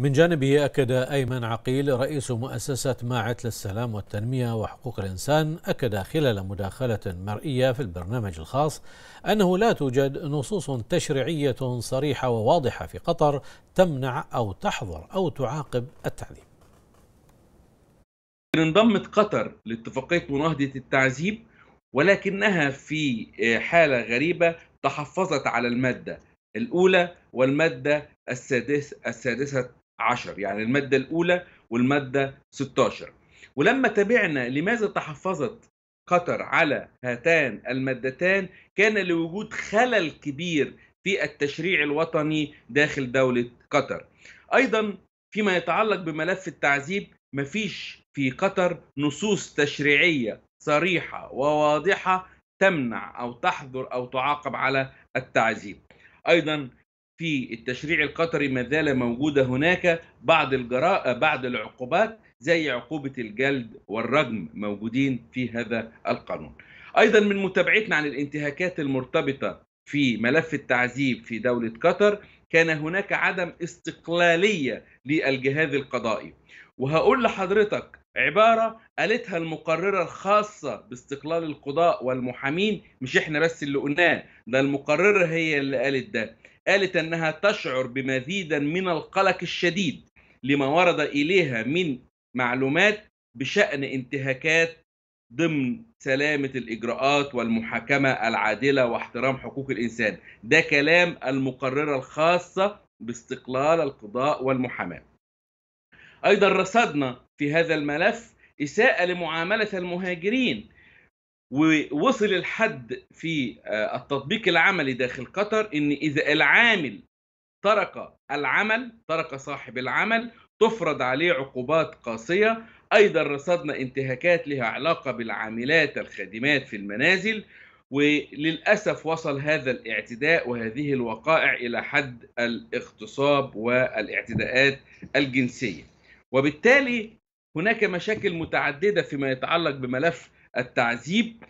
من جانبه أكد أيمن عقيل رئيس مؤسسة ماعت للسلام والتنمية وحقوق الإنسان أكد خلال مداخلة مرئية في البرنامج الخاص أنه لا توجد نصوص تشريعية صريحة وواضحة في قطر تمنع أو تحظر أو تعاقب التعذيب انضمت قطر لاتفاقية مناهضة التعذيب ولكنها في آه، حالة غريبة تحفظت على المادة الأولى والمادة السادسة, السادسة 10 يعني المادة الأولى والمادة 16 ولما تابعنا لماذا تحفظت قطر على هاتان المادتان كان لوجود خلل كبير في التشريع الوطني داخل دولة قطر أيضا فيما يتعلق بملف التعذيب مفيش في قطر نصوص تشريعية صريحة وواضحة تمنع أو تحظر أو تعاقب على التعذيب أيضا في التشريع القطري ما زال موجودة هناك بعض الجراء بعض العقوبات زي عقوبة الجلد والرجم موجودين في هذا القانون أيضا من متابعتنا عن الانتهاكات المرتبطة في ملف التعذيب في دولة قطر كان هناك عدم استقلالية للجهاز القضائي وهقول لحضرتك عبارة قالتها المقررة الخاصة باستقلال القضاء والمحامين مش احنا بس اللي قلناه ده المقررة هي اللي قالت ده قالت أنها تشعر بمزيدا من القلق الشديد لما ورد إليها من معلومات بشأن انتهاكات ضمن سلامة الإجراءات والمحاكمة العادلة واحترام حقوق الإنسان ده كلام المقررة الخاصة باستقلال القضاء والمحاماة أيضا رصدنا في هذا الملف إساءة لمعاملة المهاجرين ووصل الحد في آه، التطبيق العملي داخل قطر ان اذا العامل ترك العمل ترك صاحب العمل تفرض عليه عقوبات قاسيه ايضا رصدنا انتهاكات لها علاقه بالعاملات الخادمات في المنازل وللاسف وصل هذا الاعتداء وهذه الوقائع الى حد الاغتصاب والاعتداءات الجنسيه وبالتالي هناك مشاكل متعدده فيما يتعلق بملف التعذيب